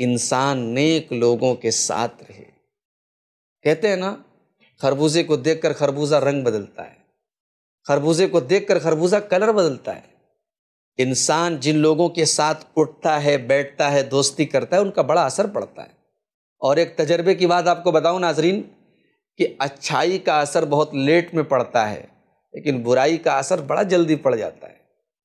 इंसान नेक लोगों के साथ रहे कहते हैं ना खरबूजे को देखकर खरबूजा रंग बदलता है खरबूजे को देखकर खरबूजा कलर बदलता है इंसान जिन लोगों के साथ उठता है बैठता है दोस्ती करता है उनका बड़ा असर पड़ता है और एक तजर्बे की बात आपको बताऊं नाजरीन कि अच्छाई का असर बहुत लेट में पड़ता है लेकिन बुराई का असर बड़ा जल्दी पड़ जाता है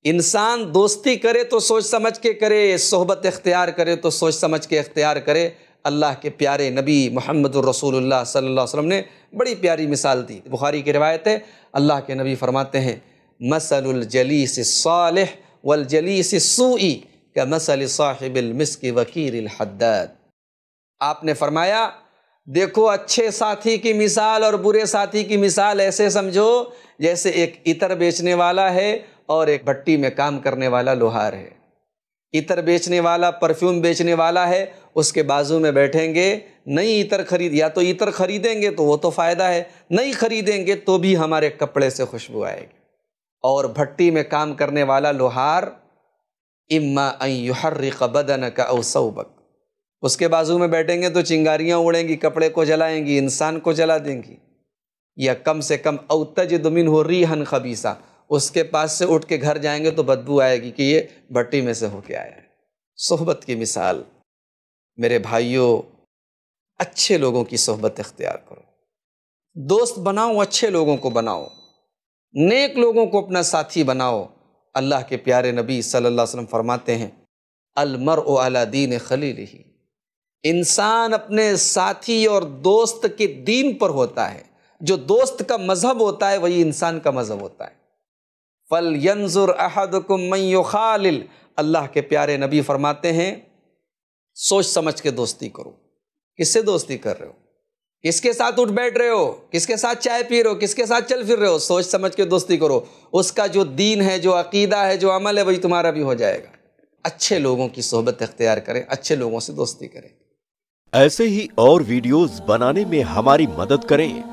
इंसान दोस्ती करे तो सोच समझ के करे सोहबत इख्तियार करे तो सोच समझ के इख्तियार करे अल्लाह के प्यारे नबी मोहम्मद रसूलुल्लाह सल्लल्लाहु अलैहि वसल्लम ने बड़ी प्यारी मिसाल दी बुखारी की रवायत है अल्लाह के नबी फरमाते हैं मसल जलीस साल वल जलीस सूई का मसल साहिबिलमिस्क वकीर हद्दत आपने फरमाया देखो अच्छे साथी की मिसाल और बुरे साथी की मिसाल ऐसे समझो जैसे एक इतर बेचने वाला है और एक भट्टी में काम करने वाला लोहार है इतर बेचने वाला परफ्यूम बेचने वाला है उसके बाजू में बैठेंगे नई इतर खरीद या तो इतर खरीदेंगे तो वो तो फ़ायदा है नहीं खरीदेंगे तो भी हमारे कपड़े से खुशबू आएगी और भट्टी में काम करने वाला लोहार इम्मा युहर्रिक बदन का अवसौबक उसके बाजू में बैठेंगे तो चिंगारियाँ उड़ेंगी कपड़े को जलाएंगी इंसान को जला देंगी या कम से कम अवतज दुमिन हो रीहन खबीसा उसके पास से उठ के घर जाएंगे तो बदबू आएगी कि ये भट्टी में से होके आया है सोहबत की मिसाल मेरे भाइयों अच्छे लोगों की सोहबत इख्तियार करो दोस्त बनाओ अच्छे लोगों को बनाओ नेक लोगों को अपना साथी बनाओ अल्लाह के प्यारे नबी सल्लल्लाहु अलैहि वसल्लम फरमाते हैं अलमर अला दीन खलील ही इंसान अपने साथी और दोस्त के दीन पर होता है जो दोस्त का मज़हब होता है वही इंसान का मज़हब होता है फ़ल यंजुर खालिल अल्लाह के प्यारे नबी फरमाते हैं सोच समझ के दोस्ती करो किससे दोस्ती कर रहे हो किसके साथ उठ बैठ रहे हो किसके साथ चाय पी रहे हो किसके साथ चल फिर रहे हो सोच समझ के दोस्ती करो उसका जो दीन है जो अकीदा है जो अमल है वही तुम्हारा भी हो जाएगा अच्छे लोगों की सोहबत अख्तियार करें अच्छे लोगों से दोस्ती करें ऐसे ही और वीडियोस बनाने में हमारी मदद करें